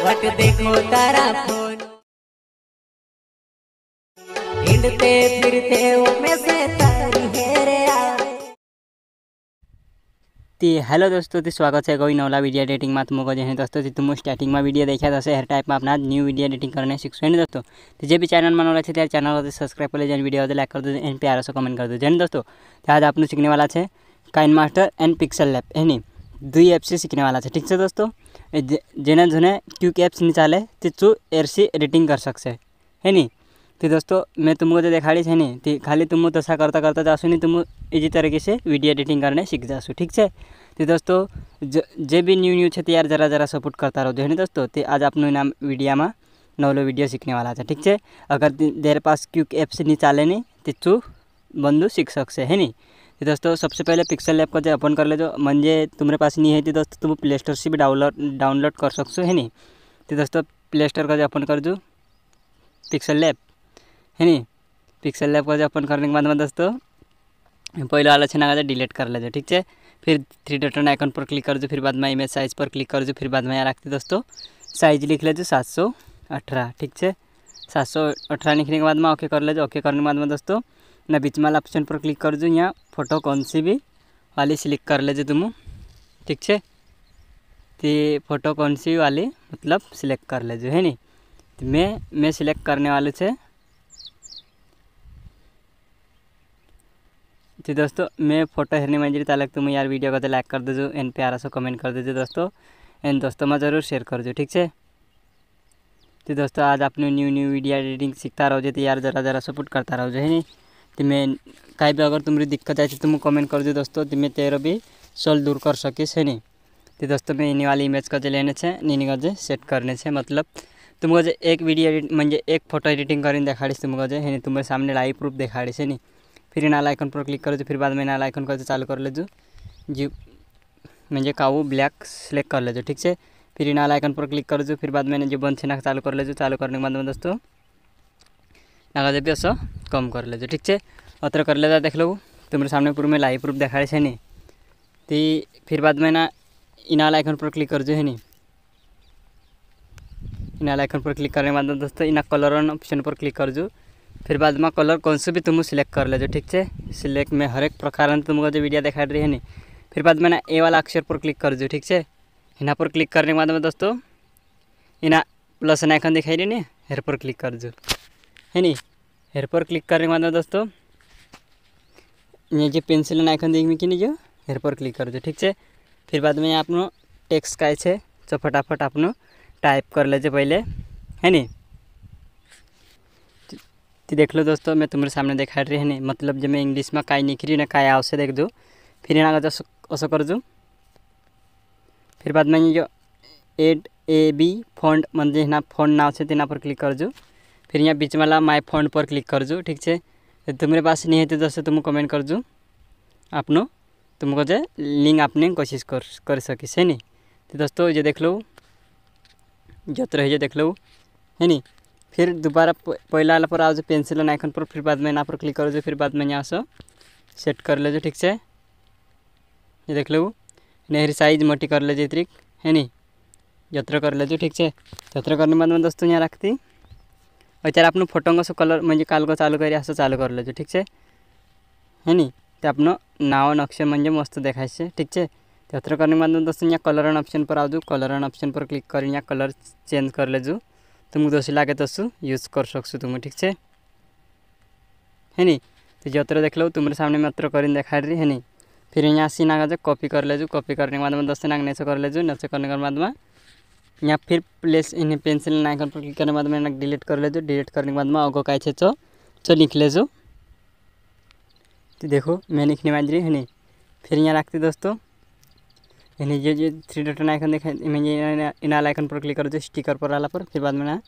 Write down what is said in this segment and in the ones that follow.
ती हेलो दोस्तों ती स्वागत है कोई नौला वीडियो एडिटिंग में तुमको जो दोस्तों ती तुम स्टार्टिंग में वीडियो देखा दस हर टाइप में अपना न्यू वीडियो एडिटिंग करने शिक्षो है दोस्तों तो जब भी चैनल मनोला है तेरे चैनल होते सब्सक्राइब कर ले जान वीडियो होते लाइक कर दो एंड प्यारा कमेंट कर दो जैन दोस्तों आज आप सीखने वाला है KineMaster and PixelLab यानी दुई ऐप सीखने वाला है ठीक है दोस्तों जेने जुने क्यों के ऐप्स निकाले तू एर सी एडिटिंग कर सकते है नी तो दोस्तों मैं तुमको तो दिखाड़ीस है नी तो खाली तुम तसा करता करता जासु नहीं तुम इसी तरीके से वीडियो एडिटिंग करने सीख जासु ठीक है तो दोस्तों ज जे भी न्यू न्यू है यार जरा जरा सपोर्ट करता रहो है दोस्तों तो आज आप नाम वीडियो में नवलो वीडियो सीखने वाला था ठीक है अगर तेरे पास क्यूक ऐप से नहीं चाले नहीं तो बंधु सीख सकते है नी दोस्तों सबसे पहले पिक्सल ऐप का जो ओपन कर ले जो तो मंजे तुम्हारे पास नहीं है तो दोस्तों तुम प्ले स्टोर से भी डाउनलोड डाउनलोड कर सकसो है नहीं तो दोस्तों प्ले स्टोर का जो ओपन कर दो पिक्सल ऐप है नहीं पिक्सल ऐप का जो ओपन करने के बाद में दोस्तों पहले वाला छना का डिलीट तो कर ले ठीक है फिर थ्री डॉटन आइकन पर क्लिक कर दो फिर बाद में इमेज साइज पर क्लिक कर दो फिर बाद में यहाँ रखते दोस्तों साइज लिख ले जो सात सौ अठारह ठीक है सात सौ अठारह लिखने के बाद में ओके कर ले जो ओके करने के बाद में दोस्तों ना बीच माला ऑप्शन पर क्लिक कर जो यहाँ फोटो कौन सी भी वाली सिलेक्ट कर लेजो तुम ठीक है तो फोटो कौन सी वाली मतलब सिलेक्ट कर लेजो है नी तो मैं मैं सिलेक्ट करने वाले से तो दोस्तों मैं फोटो हेरने जी तक तुम यार वीडियो को लाइक तो कर दीजिए एंड प्यारा सो कमेंट कर दीजिए दोस्तों एंड दोस्तों में ज़रूर शेयर कर दो ठीक है तो दोस्तों आज आपने न्यू न्यू वीडियो एडिटिंग सीखता रहो तो यार ज़रा ज़रा सपोर्ट करता रहो है नहीं तुम्हें कहीं भी अगर तुम्हारी दिक्कत आई तो मुझे कमेंट कर दो दोस्तों तुम्हें तेरह भी सोल दूर कर सके से नहीं तो दोस्तों में इन वाली इमेज का जो लेने से इन्हीं का जो सेट करने से मतलब तुमको जो एक वीडियो एडिट म्हणजे एक फोटो एडिटिंग कर देखा तुमको जो है तुम्हारे सामने लाइव प्रूफ देखा से नहीं फिर नाल आइकन पर क्लिक कर फिर बाद में नाल आइकन कर जो चालू कर ले जो जी का वो ब्लैक सिलेक्ट कर ले जो ठीक से फिर नाल आइकन पर क्लिक कर फिर बाद में जो बंद छेना चालू कर ले जो चालू करने के बाद में दोस्तों लगा जब सौ कम कर लेते ठीक है अत्र कर ले देख लो तुम्हारे सामने पूर्व में लाइव प्रूफ देखा है नी ती फिर बाद में ना इनाल आइकन पर क्लिक कर जो है नहीं इनाल आइकन पर क्लिक करने के बाद दोस्तों इना कलर ऑन ऑप्शन पर क्लिक कर जो फिर बाद में कलर कौन से भी तुम सिलेक्ट कर ले जो ठीक है सिलेक्ट में हर एक प्रकार तुमको जो वीडियो दिखा रही है नी फिर बाद में ना ए वाला अक्षर पर क्लिक कर जो ठीक है इना पर क्लिक करने के बाद में दोस्तों इना प्लस आइकन दिखाई रही नहीं हेर पर क्लिक कर जो है नी हेयर पर क्लिक करने के बाद दोस्तों ये जो पेंसिल आइकन देखने कि नहीं जो हेयर पर क्लिक कर दो ठीक है फिर बाद में आप टेक्स्ट का है तो फटाफट आप टाइप कर ले पहले है नी तो, तो देख लो दोस्तों मैं तुम्हारे सामने दिखा रही है नी मतलब जब मैं इंग्लिश में काय निखरी ना काय आवश्य देख दो फिर यहाँ का ऐसा कर दूँ फिर बाद में जो एड ए बी फोन मतलब ना फोन ना आवश्य तेना पर क्लिक कर दूँ फिर यहाँ बीच वाला माय फोन पर क्लिक कर जो ठीक है तो तुम्हारे पास नहीं है जैसे तुम कमेंट कर जो आपनो तुमको जो लिंक आपने कोशिश कर कर सके है नहीं तो दोस्तों ये देख लो जत रही देख लो है नी फिर दोबारा पहला वाला पर आज पेंसिल आइकन पर फिर बाद में यहाँ पर क्लिक करो जो फिर बाद में यहाँ से सेट कर लेजो ठीक से ये देख लो नहरी साइज मोटी कर ले जो इतरिक है नी जत्र कर लेजो ठीक से जत्र करने बाद में दोस्तों यहाँ रखती अर आफ्नो कलर कलरे कालको चालु गरिस चालु गरिन्ड अप्सन मैले मस्तो देखाएछ ठिक छ त्यत्र अत्रो माध्यम दसैँ यहाँ colour on option pause colour on पर क्लिक गरी यहाँ कलर चेन्ज गरिजु त मसी लागे त युज गरिसक्छु त म ठिक छ हे नि त्यो जत्रो देख सामने तुम्र सामै मि देखाइरहे हे नि फिर यहाँ आसिना कपी गरिपी गर्ने दसैँ नग नै सेजु नेचो माध्यममा यहाँ फिर प्लेस इन पेंसिल आइकन पर क्लिक करने के बाद मैंने डिलीट कर लेते डिलीट करने के बाद में अगो का छे चो लिख ले जो तो देखो मैं लिखने वाली रही है नहीं फिर यहाँ रखते दोस्तों यानी जो थ्री डॉट आइकन देखा मैं इनाल आइकन पर क्लिक कर दो स्टिकर पर आला पर फिर बाद में ना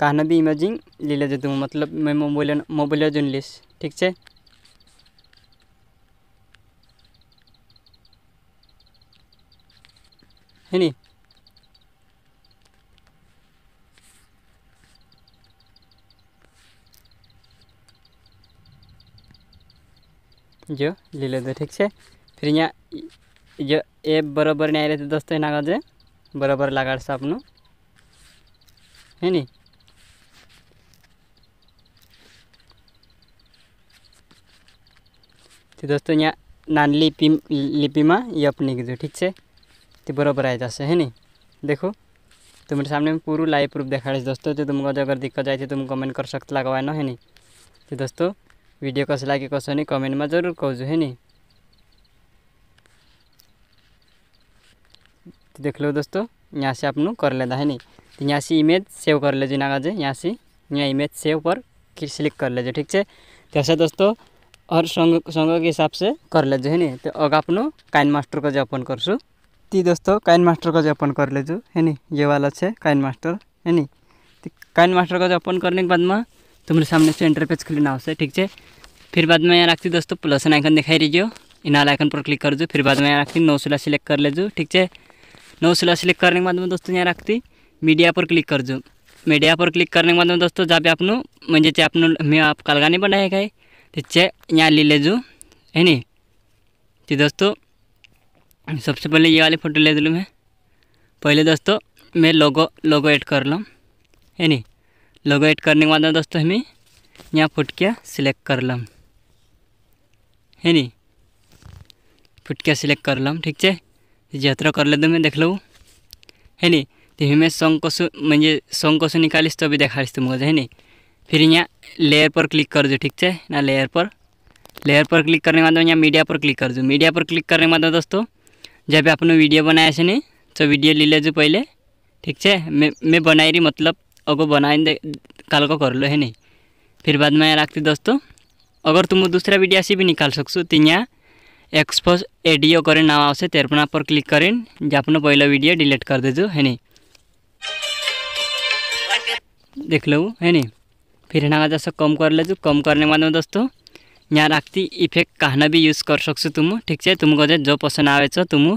कहना भी इमेजिंग ले ले जाते हूँ मतलब मैं मोबाइल मोबाइल जो लिस्ट ठीक है है नहीं જો લઈ લીધો ઠીક છે ફિર અહીંયા જો એ બરાબરને આવી રીતે દોસ્તો એના કાજે બરાબર લગાડશે આપનું હે ને તો દોસ્તો અહીંયા નાની લીપી લીપીમાં એ આપની કીધું ઠીક છે તે બરાબર આવી જશે હે ને देखो तो मेरे सामने में पूरा लाइव प्रूफ देखा है दोस्तों तो तुमको अगर दिक्कत आई थी तुम कमेंट कर सकते लगवाए ना है नहीं तो दोस्तों भिडियो कस लगे कस नहीं कमेंट में जरूर છું है देख लो दोस्तों यहाँ से आप कर लेना है नहीं यहाँ से इमेज सेव कर लीजिए ना जे यहाँ से यहाँ इमेज सेव पर सिलेक्ट कर लीजिए ठीक है जैसे दोस्तों और संग संग के हिसाब से कर लीजिए है नी तो अगर आप काइन मास्टर का जो ओपन कर सू ती दोस्तों काइन मास्टर का जो ओपन कर लेजु है नी ये वाला है काइन मास्टर है नी काइन मास्टर का जो ओपन करने के बाद में तुम्हारे तो सामने से पेज खुलना हो ठीक है फिर बाद में यहाँ रखती दोस्तों प्लस आइकन दिखाई दीजिए इनाल आइकन पर क्लिक कर दो फिर बाद में यहाँ रखती नौ सिला सिलेक्ट कर ले जो ठीक है नौ सिला सिलेक्ट करने के बाद में दोस्तों यहाँ रखती मीडिया पर क्लिक कर जो मीडिया पर क्लिक करने के बाद में दोस्तों जहाँ पे आपको मजे ते आपनों मी आप कालगा नहीं बनाएगा है तो यहाँ ले ले जो है नी तो दोस्तों सबसे पहले ये वाले फ़ोटो ले दिलूँ मैं पहले दोस्तों मैं लोगो लोगो ऐड कर लूँ है नी लोगो एड करने के बाद में दोस्तों हमें यहाँ फुटकिया सिलेक्ट कर लम है नी फुटकिया सिलेक्ट कर लम ठीक है जत्रा कर लेते मैं देख लो है नी तो हमें सॉन्ग को सु मुझे सॉन्ग को निकालीस तो अभी देखा तुम तो मुझे है नी फिर यहाँ लेयर पर क्लिक कर दो ठीक है ना लेयर पर लेयर पर क्लिक करने के बाद यहाँ मीडिया पर क्लिक कर दो मीडिया पर क्लिक करने के बाद दोस्तों जब आपने वीडियो बनाया से नहीं तो वीडियो ले लीजिए पहले ठीक है मैं मैं बनाई रही मतलब अगो बनाइन काल को कर लो है नहीं फिर बाद में अगर तुम दूसरा वीडियो से भी निकाल सकसु तो यहाँ एक्सपोज एडियो करें नाम आवश्य तेरपना पर क्लिक करें जहाँ पहला वीडियो डिलीट कर देजो है नहीं देख लो है नहीं फिर ना कम कर जो कम गर्ने बाद में दोस्तों यहाँ रखती इफेक्ट कहना भी यूज़ कर सकसु तुम ठीक छ तुमको जो पसंद आएछ तुम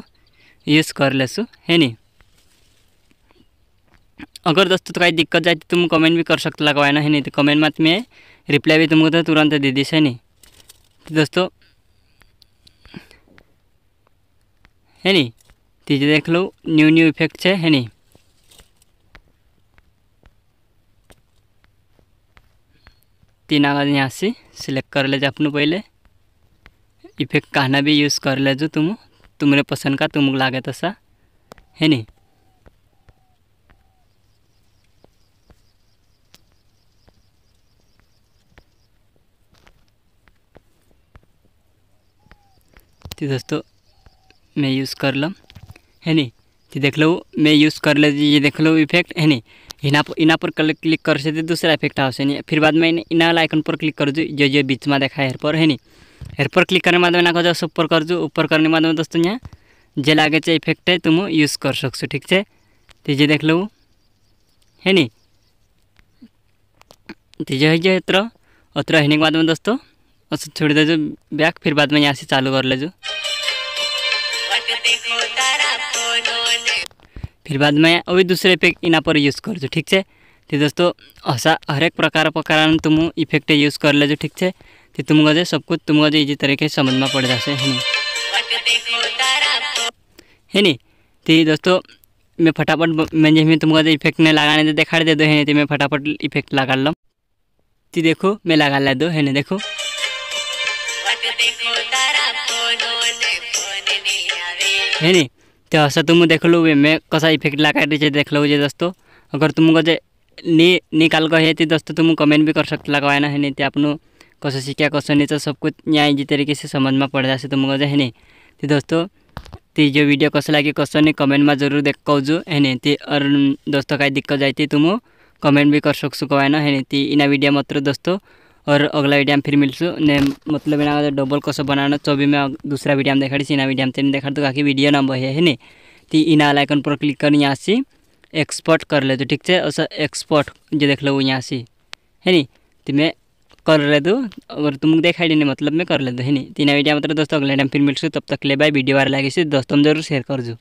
युज कर लेसु है नहीं अगर दोस्तों तो काही दिक्कत जाए तो तुम कमेंट भी कर सकते लगवाए ना है नहीं तो कमेंट मत में रिप्लाई भी तुमको तो तुरंत दे दी है नहीं तो दोस्तों है नी तीजे देख लो न्यू न्यू इफेक्ट है है नी तीन आगे यहाँ से सिलेक्ट कर ले अपने पहले इफेक्ट कहना भी यूज़ कर ले जो तुम तुम्हारे पसंद का तुमको लागे तसा है नी तो दोस्तों मैं यूज़ कर लम है नी तो देख लो मैं यूज़ कर ले ये देख लो इफेक्ट है नी इना पर इना पर क्लिक कर सकते दूसरा इफेक्ट आ नहीं फिर बाद में इना वाला आइकन पर क्लिक कर दो जो जो बीच में देखा है हेयर पर है नी हेयर पर क्लिक करने बाद में ना जब ऊपर कर जो ऊपर करने बाद में दोस्तों यहाँ जे लागे इफेक्ट है तुम यूज़ कर सकसु ठीक है तो ये देख लो है नी तो जो है जो अत्र अत्र होने के बाद में दोस्तों बस छोड़ जो बैक फिर बाद में यहाँ से चालू कर ले जो फिर बाद में अभी दूसरे इफेक्ट इना पर यूज कर ठीक है तो दोस्तों ऐसा हर एक प्रकार प्रकार तुम इफेक्ट यूज कर ले ठीक है तो तुमको जो सब कुछ तुमको जो इसी तरीके से समझ में पड़ जा है है तो दोस्तों मैं फटाफट मैं जैसे तुमको जो इफेक्ट नहीं लगाने दे दिखा दे दो है तो मैं फटाफट इफेक्ट लगा लो तो देखो मैं लगा ले दो है देखो है नी तो ऐसा तुम तो देख लो मैं कसा इफेक्ट लगा देख लो जे दोस्तों अगर तुमको जे नी निकाल कर है तो दोस्तों तुम कमेंट भी कर सकते लगाए ना है नी तो आपको कसं सीखा कसं नहीं तो सब कुछ न्याय जी तरीके से समझ में पड़ जाए तुमको जे है नी तो दोस्तों ती तो जो वीडियो कस लगे कसं नहीं कमेंट में जरूर देख कौजु है नी ती तो और दोस्तों का दिक्कत जाए तुम कमेंट भी कर सकसु कवाय है नी ती इना वीडियो मात्र दोस्तों और अगला वीडियो में फिर मिलसू ने मतलब इना डबल कसो बनाना चौबी तो में दूसरा वीडियो में देखा इना वीडियो में देखा तो काकी वीडियो नंबर है नी ती इना आइकन पर क्लिक कर यहाँ से एक्सपर्ट कर ले तो ठीक है और एक्सपोर्ट जो देख लो यहाँ से है नी तो मैं कर ले दो अगर तुमको देखा देने मतलब मैं कर ले दो है नी तीन वीडियो मतलब दोस्तों अगले टाइम फिर मिलसू तब तक ले बाय वीडियो वार लगे दोस्तों में जरूर शेयर कर जो